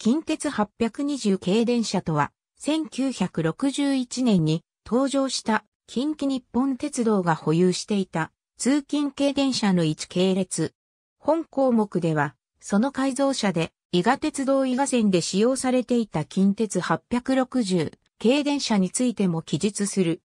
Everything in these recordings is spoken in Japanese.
近鉄820系電車とは、1961年に登場した近畿日本鉄道が保有していた通勤系電車の一系列。本項目では、その改造車で伊賀鉄道伊賀線で使用されていた近鉄860系電車についても記述する。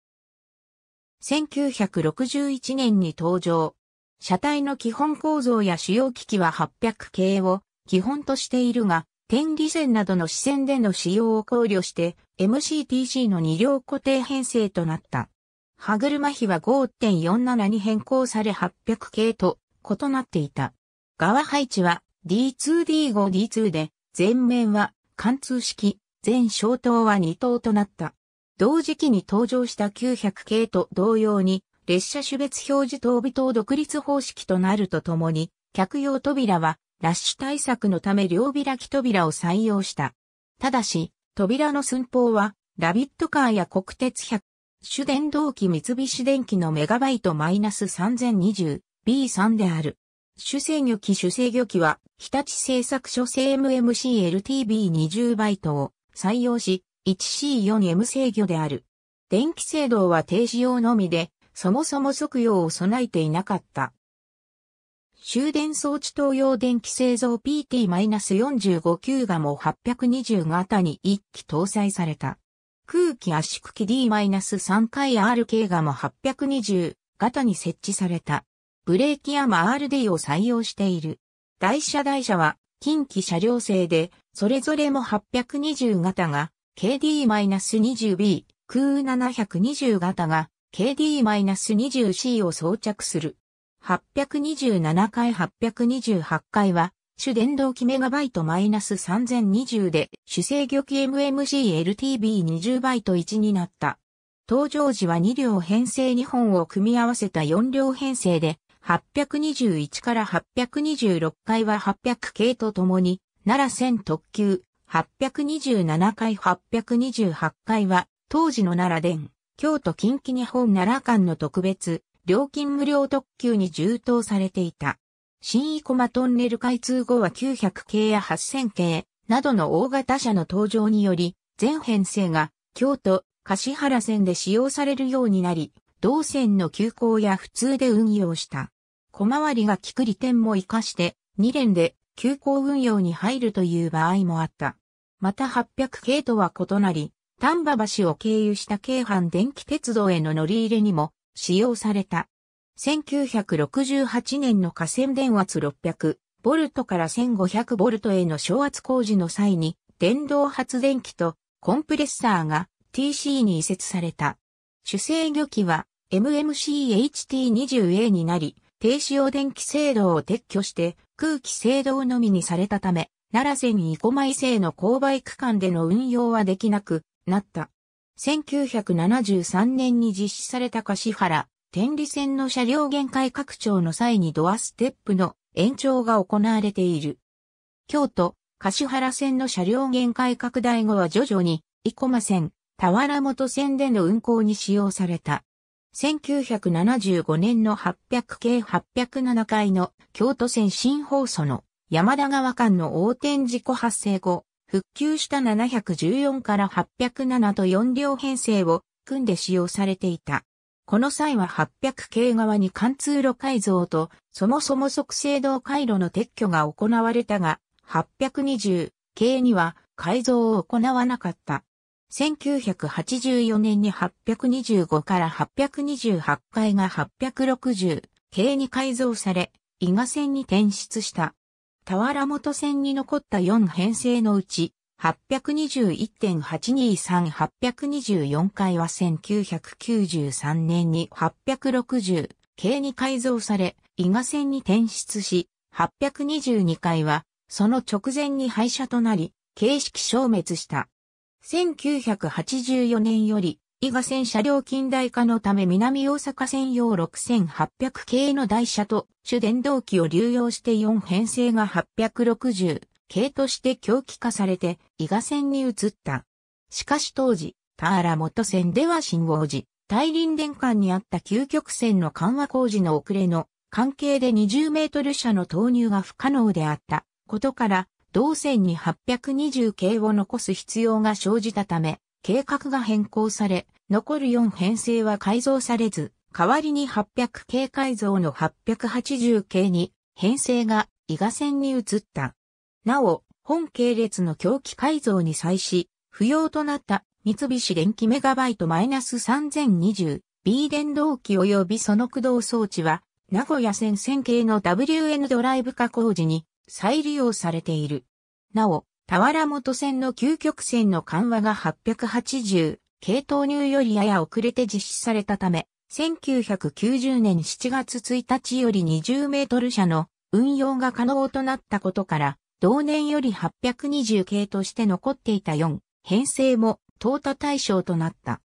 1961年に登場。車体の基本構造や主要機器は800系を基本としているが、点理線などの視線での使用を考慮して MCTC の2両固定編成となった。歯車比は5.47に変更され800系と異なっていた。側配置は D2D5D2 で、前面は貫通式、全小灯は2灯となった。同時期に登場した900系と同様に、列車種別表示灯尾灯独立方式となるとともに、客用扉はラッシュ対策のため両開き扉を採用した。ただし、扉の寸法は、ラビットカーや国鉄100、主電動機三菱電機のメガバイトマイナス 3020B3 である。主制御機主制御機は、日立製作所製 m m c l t b 2 0バイトを採用し、1C4M 制御である。電気制動は停止用のみで、そもそも測用を備えていなかった。終電装置等用電気製造 PT-45 級がも820型に1機搭載された。空気圧縮機 D-3 回 RK がも820型に設置された。ブレーキヤマ RD を採用している。台車台車は近畿車両製で、それぞれも820型が KD-20B、空720型が KD-20C を装着する。827回828回は、主電動機メガバイトマイナス3020で、主制御機 MMGLTB20 バイト1になった。登場時は2両編成2本を組み合わせた4両編成で、821から826回は800系とともに、奈良線特急、827回828回は、当時の奈良電、京都近畿日本奈良間の特別、料金無料特急に充当されていた。新井駒トンネル開通後は900系や8000系などの大型車の登場により、全編成が京都、柏原線で使用されるようになり、同線の急行や普通で運用した。小回りがきく利点も活かして、2連で急行運用に入るという場合もあった。また800系とは異なり、丹波橋を経由した京阪電気鉄道への乗り入れにも使用された。1968年の河川電圧600ボルトから1500ボルトへの昇圧工事の際に電動発電機とコンプレッサーが TC に移設された。主制御機は MMCHT20A になり、低使用電気制動を撤去して空気制動のみにされたため、奈良線生個伊製の勾配区間での運用はできなくなった。1973年に実施された柏原、天理線の車両限界拡張の際にドアステップの延長が行われている。京都、柏原線の車両限界拡大後は徐々に、生駒線、田原本線での運行に使用された。1975年の800系807回の京都線新放送の山田川間の横転事故発生後、復旧した714から807と4両編成を組んで使用されていた。この際は800系側に貫通路改造と、そもそも即制道回路の撤去が行われたが、820系には改造を行わなかった。1984年に825から828回が860系に改造され、伊賀線に転出した。田原本線に残った4編成のうち、821.823824回は1993年に860系に改造され、伊賀線に転出し、822回はその直前に廃車となり、形式消滅した。1984年より伊賀線車両近代化のため南大阪線用6800系の台車と主電動機を流用して4編成が860系として狂気化されて伊賀線に移った。しかし当時、田原元線では信号時、大輪電管にあった究極線の緩和工事の遅れの関係で20メートル車の投入が不可能であったことから、同線に820系を残す必要が生じたため、計画が変更され、残る4編成は改造されず、代わりに800系改造の880系に編成が伊賀線に移った。なお、本系列の狂気改造に際し、不要となった三菱電機メガバイト -3020B 電動機及びその駆動装置は、名古屋線線系の WN ドライブ加工時に再利用されている。なお、田原元線の究極線の緩和が880、系統入よりやや遅れて実施されたため、1990年7月1日より20メートル車の運用が可能となったことから、同年より820系として残っていた4、編成も、淘汰対象となった。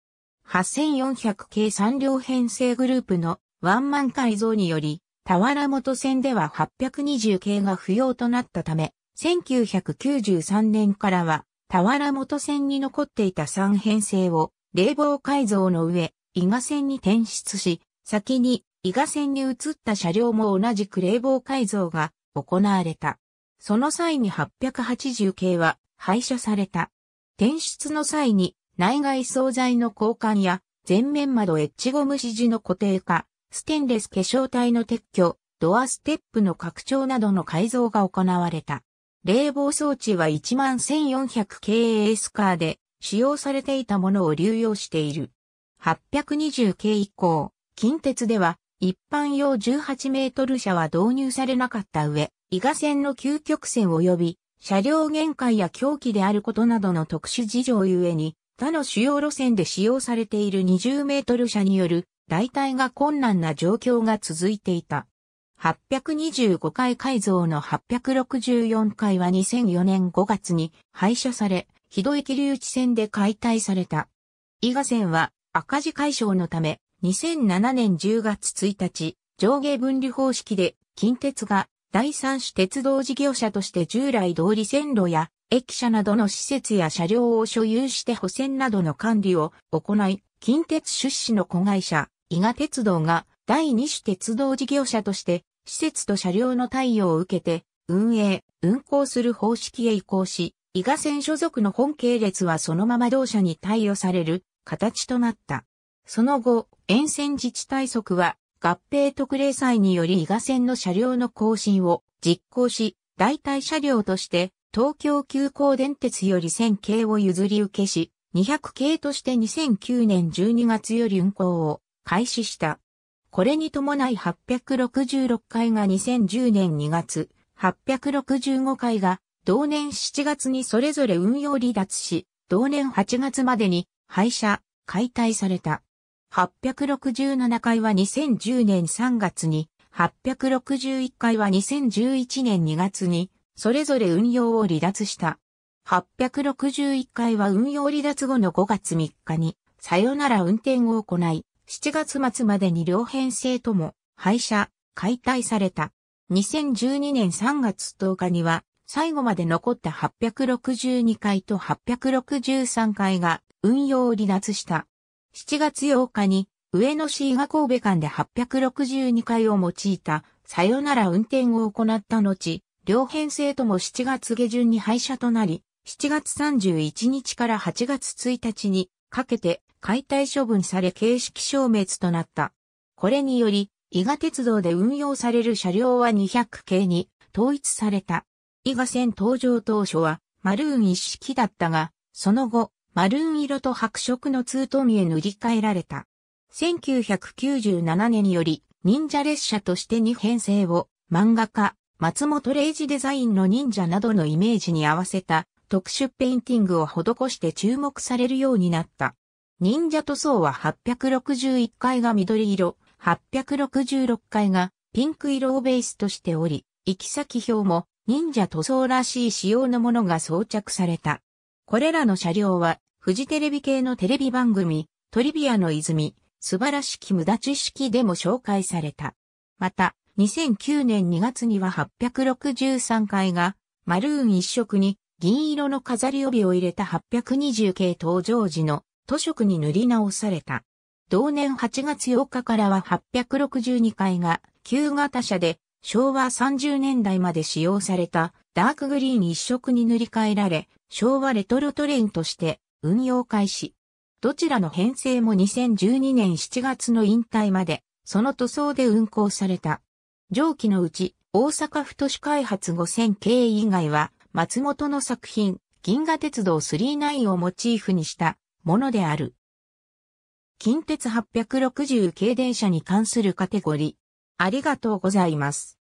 8400系3両編成グループのワンマン改造により、田原元線では820系が不要となったため、1993年からは、田原元線に残っていた三編成を、冷房改造の上、伊賀線に転出し、先に伊賀線に移った車両も同じく冷房改造が行われた。その際に880系は廃車された。転出の際に内外総材の交換や前面窓エッジゴム指示の固定化、ステンレス化粧体の撤去、ドアステップの拡張などの改造が行われた。冷房装置は 11400K エースカーで使用されていたものを流用している。820系以降、近鉄では一般用18メートル車は導入されなかった上、伊賀線の究極線及び車両限界や狂気であることなどの特殊事情ゆえに、他の主要路線で使用されている20メートル車による代替が困難な状況が続いていた。825回改造の864回は2004年5月に廃車され、ひどい気流地線で解体された。伊賀線は赤字解消のため、2007年10月1日、上下分離方式で近鉄が第三種鉄道事業者として従来通り線路や駅舎などの施設や車両を所有して補線などの管理を行い、近鉄出資の子会社、伊賀鉄道が第2種鉄道事業者として、施設と車両の対応を受けて、運営、運行する方式へ移行し、伊賀線所属の本系列はそのまま同社に対応される形となった。その後、沿線自治体則は合併特例祭により伊賀線の車両の更新を実行し、代替車両として東京急行電鉄より1000系を譲り受けし、200系として2009年12月より運行を開始した。これに伴い866回が2010年2月、865回が同年7月にそれぞれ運用離脱し、同年8月までに廃車、解体された。867回は2010年3月に、861回は2011年2月に、それぞれ運用を離脱した。861回は運用離脱後の5月3日に、さよなら運転を行い、7月末までに両編成とも廃車、解体された。2012年3月10日には最後まで残った862回と863回が運用を離脱した。7月8日に上野市伊賀神戸間で862回を用いたさよなら運転を行った後、両編成とも7月下旬に廃車となり、7月31日から8月1日にかけて解体処分され形式消滅となった。これにより、伊賀鉄道で運用される車両は200系に統一された。伊賀線登場当初はマルーン一式だったが、その後、マルーン色と白色のツートンへ塗り替えられた。1997年により、忍者列車として2編成を漫画家、松本零士デザインの忍者などのイメージに合わせた特殊ペインティングを施して注目されるようになった。忍者塗装は861階が緑色、866階がピンク色をベースとしており、行き先表も忍者塗装らしい仕様のものが装着された。これらの車両は、フジテレビ系のテレビ番組、トリビアの泉、素晴らしき無駄知識でも紹介された。また、2009年2月には863階が、マルーン一色に銀色の飾り帯を入れた820系登場時の塗色に塗り直された。同年8月8日からは862階が旧型車で昭和30年代まで使用されたダークグリーン一色に塗り替えられ、昭和レトロトレインとして運用開始。どちらの編成も2012年7月の引退まで、その塗装で運行された。上記のうち、大阪府都市開発5000系以外は、松本の作品、銀河鉄道39をモチーフにしたものである。近鉄860系電車に関するカテゴリー。ありがとうございます。